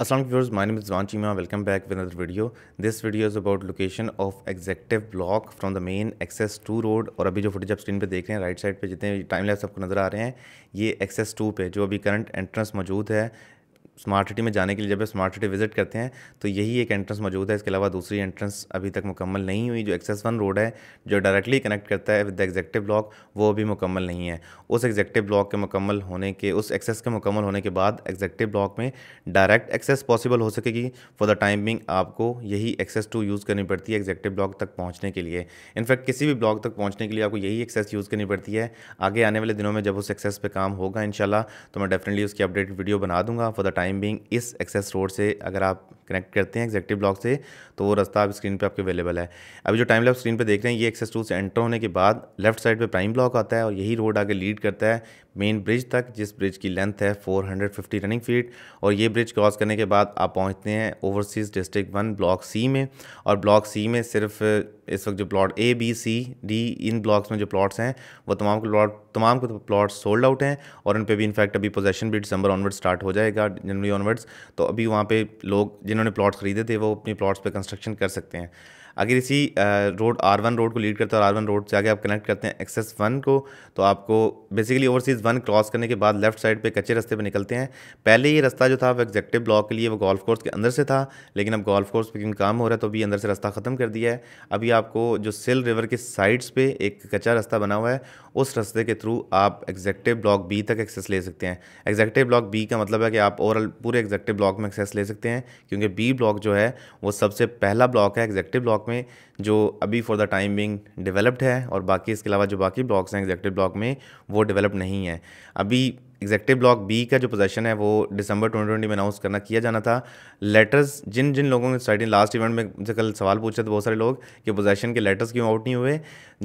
Aslam viewers माइन जवान Cheema welcome back with other video this video is about location of executive block from the main access to road और अभी जो footage आप screen पर देख रहे हैं राइट साइड पर जितने टाइम लैप्स आपको नजर आ रहे हैं ये एक्सेस टू पे जो अभी करंट एंट्रेंस मौजूद है स्मार्ट सिटी में जाने के लिए जब स्मार्ट सिटी विजिट करते हैं तो यही एक एंट्रेंस मौजूद है इसके अलावा दूसरी एंट्रेंस अभी तक मुकम्मल नहीं हुई जो एक्सेस वन रोड है जो डायरेक्टली कनेक्ट करता है विद द एग्जेक्टिव ब्लॉक वो अभी मुकम्मल नहीं है उस एग्जेक्टिव ब्लॉक के मुकम्मल होने के उस एक्सेस के मुकम्मल होने के बाद एग्जेक्टिव ब्लॉक में डायरेक्ट एक्सेस पॉसिबल हो सकेगी फॉर द टाइम बिंग आपको यही एक्सेस टू यूज़ करनी पड़ती है एग्जेक्टिव ब्लॉक तक पहुँचने के लिए इनफैक्ट किसी भी ब्लॉक तक पहुँचने के लिए आपको यही एक्सेस यूज़ करनी पड़ती है आगे आने वाले दिनों में जब उस एक्सेस पर काम होगा इन तो मैं डेफिनेटली उसकी अपडेट वीडियो बना दूंगा for the time time being इस एक्सेस रोड से अगर आप कनेक्ट करते हैं एग्जेक्टिव ब्लॉक से तो वो रास्ता आप स्क्रीन पर आपके अवेलेबल है अभी जो टाइम लैप स्क्रीन पर देख रहे हैं ये एक्सेस टू से एंटर होने के बाद लेफ्ट साइड पर प्राइम ब्लॉक आता है और यही रोड आगे लीड करता है मेन ब्रिज तक जिस ब्रिज की लेंथ है 450 रनिंग फीट और ये ब्रिज क्रॉस करने के बाद आप पहुंचते हैं overseas district one block C में और ब्लॉक सी में सिर्फ इस वक्त जो plot A B C D in blocks में जो प्लॉट्स हैं वो तमाम के प्लॉट तमाम के प्लॉट्स सोल्ड आउट हैं और उन पर भी इनफैक्ट अभी पोजेशन भी दिसंबर ऑनवर्ड स्टार्ट हो जाएगा जनवरी ऑनवर्ड्स तो अभी वहाँ पर लोग जिन जिन्होंने प्लॉट्स खरीदे थे वो अपने प्लॉट्स पे कंस्ट्रक्शन कर सकते हैं अगर इसी रोड आर वन रोड को लीड करते हैं और आर वन रोड से आगे आप कनेक्ट करते हैं एक्सेस वन को तो आपको बेसिकली ओवरसीज़ वन क्रॉस करने के बाद लेफ्ट साइड पे कच्चे रास्ते पे निकलते हैं पहले ये रास्ता जो था वो एग्जेक्टिव ब्लॉक के लिए वो गोल्फ कोर्स के अंदर से था लेकिन अब गोल्फ कोर्स पर काम हो रहा है तो अभी अंदर से रास्ता ख़त्म कर दिया है अभी आपको जो सिल रिवर के साइड्स पर एक कच्चा रास्ता बना हुआ है उस रास्ते के थ्रू आप एग्जेक्टिव ब्लॉक बी तक एक्सेस ले सकते हैं एग्जेक्टिव ब्लॉक बी का मतलब है कि आप ओवरऑल पूरे एग्जेक्टिव ब्लॉक में एक्सेस ले सकते हैं क्योंकि बी ब्लॉक जो है वो सबसे पहला ब्लॉक है एग्जेक्टिव ब्लॉक ब्लॉक में जो अभी for the time being developed है और बाकी इसके अलावा जो बाकी ब्लॉक्स हैं एग्जेक्टिव ब्लॉक में वो डेवलप नहीं है अभी एग्जेक्टिव ब्लॉक बी का जो पोजेशन है वो दिसंबर 2020 में अनाउंस करना किया जाना था लेटर्स जिन जिन लोगों ने स्टार्टिंग लास्ट इवेंट में मुझसे कल सवाल पूछे थे बहुत सारे लोग कि पोजेशन के लेटर्स क्यों आउट नहीं हुए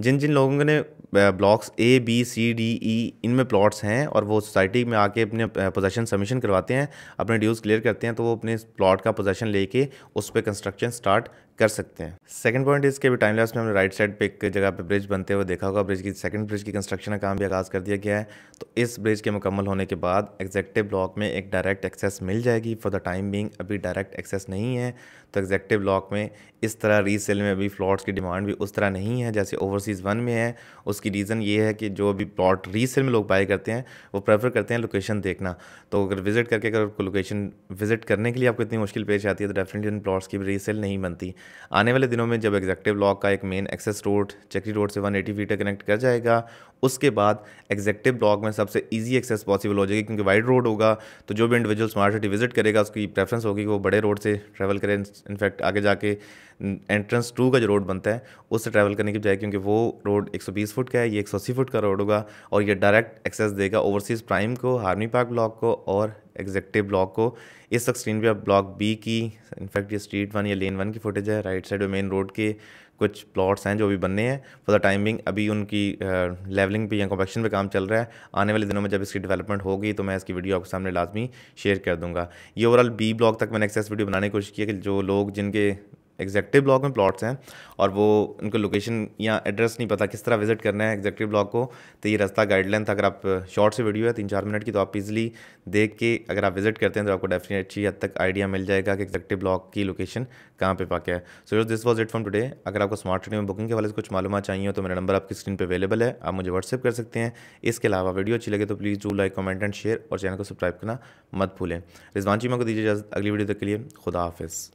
जिन जिन लोगों ने blocks A B C D E इनमें प्लॉट्स हैं और वो सोसाइटी में आके अपने पोजेशन सबमिशन करवाते हैं अपने ड्यूज़ क्लियर करते हैं तो वो अपने प्लॉट का पोजेशन लेके उस पर कंस्ट्रक्शन स्टार्ट कर सकते हैं सेकंड पॉइंट इसके भी टाइम लास्ट में हमने राइट साइड पे एक जगह पे ब्रिज बनते हुए देखा होगा ब्रिज की सेकंड ब्रिज की कंस्ट्रक्शन का काम भी आगाज़ कर दिया गया है तो इस ब्रिज के मुकम्मल होने के बाद एग्जेक्टिव ब्लॉक में एक डायरेक्ट एक्सेस मिल जाएगी फॉर द टाइम बिंग अभी डायरेक्ट एक्सेस नहीं है तो एग्जेक्टिव ब्लॉक में इस तरह रीसेल में अभी फ्लॉट्स की डिमांड भी उस तरह नहीं है जैसे ओवर ओवरसीज़ वन में है उसकी रीज़न ये है कि जो अभी प्लॉट रीसेल में लोग बाई करते हैं वो प्रेफर करते हैं लोकेशन देखना तो अगर विज़िट करके अगर आपको लोकेशन विज़िट करने के लिए आपको इतनी मुश्किल पेश आती है तो डेफिनेटली उन प्लॉट्स की रीसेल नहीं बनती आने वाले दिनों में जब एग्जेक्टिव ब्लॉक का एक main access road Chakri road से वन एटी फीटर कनेक्ट कर जाएगा उसके बाद एग्जेक्टिव ब्लॉक में सबसे ईजी एक्सेस पॉसिबल हो जाएगी क्योंकि वाइड रोड होगा तो जो भी इंडिविजुअल स्मार्ट सिटी विजिट करेगा उसकी प्रेफरेंस होगी कि वो बड़े रोड से ट्रैवल करें इनफैक्ट आगे जाके एंट्रेंस टू का जो रोड बनता है उससे ट्रैवल करने की बजाय क्योंकि वो रोड 120 फुट का है ये 180 फुट का रोड होगा और ये डायरेक्ट एक्सेस देगा ओवरसीज़ प्राइम को हार्मी पार्क ब्लॉक को और एग्जेक्टिव ब्लॉक को इस वक्त स्क्रीन पर ब्लॉक बी की इनफैक्ट ये स्ट्रीट वन या लेन वन की फुटेज है राइट साइड मेन रोड के कुछ प्लॉट्स हैं जो भी बनने हैं फॉर द टाइमिंग अभी उनकी लेवलिंग पे या कॉम्पेक्शन पे काम चल रहा है आने वाले दिनों में जब इसकी डेवलपमेंट होगी तो मैं इसकी वीडियो आपके सामने लाजमी शेयर कर दूंगा ये ओवरऑल बी ब्लॉक तक मैंने एक्सेस वीडियो बनाने की कोशिश की है कि जो लोग जिनके एग्जैक्टिव ब्लॉक में प्लॉट्स हैं और वो उनको लोकेशन या एड्रेस नहीं पता किस तरह विजिट करना है एग्जैक्टिव ब्लॉक को तो ये रास्ता गाइडलाइन था अगर आप शॉर्ट uh, से वीडियो है तीन चार मिनट की तो आप इजीली देख के अगर आप विजिट करते हैं तो आपको डेफिनेट अच्छी हद तक आइडिया मिल जाएगा कि एग्जैक्टिव ब्लॉक की लोकेशन कहाँ पे वाक़ है so this was it from today अगर आपको स्मार्ट सिटी में बुकिंग के वाले से कुछ मालूम चाहिए हो तो मेरा नंबर आपकी स्क्रीन पर अवेलेबल है आप मुझे व्हाट्सअप कर सकते हैं इसके अलावा वीडियो अच्छी लगे तो please do like comment and share और चैनल को सब्सक्राइब करना मत भूलें रिजवान चीमा को दीजिए इजाज़त अगली वीडियो तक के लिए खुदा हाफिज़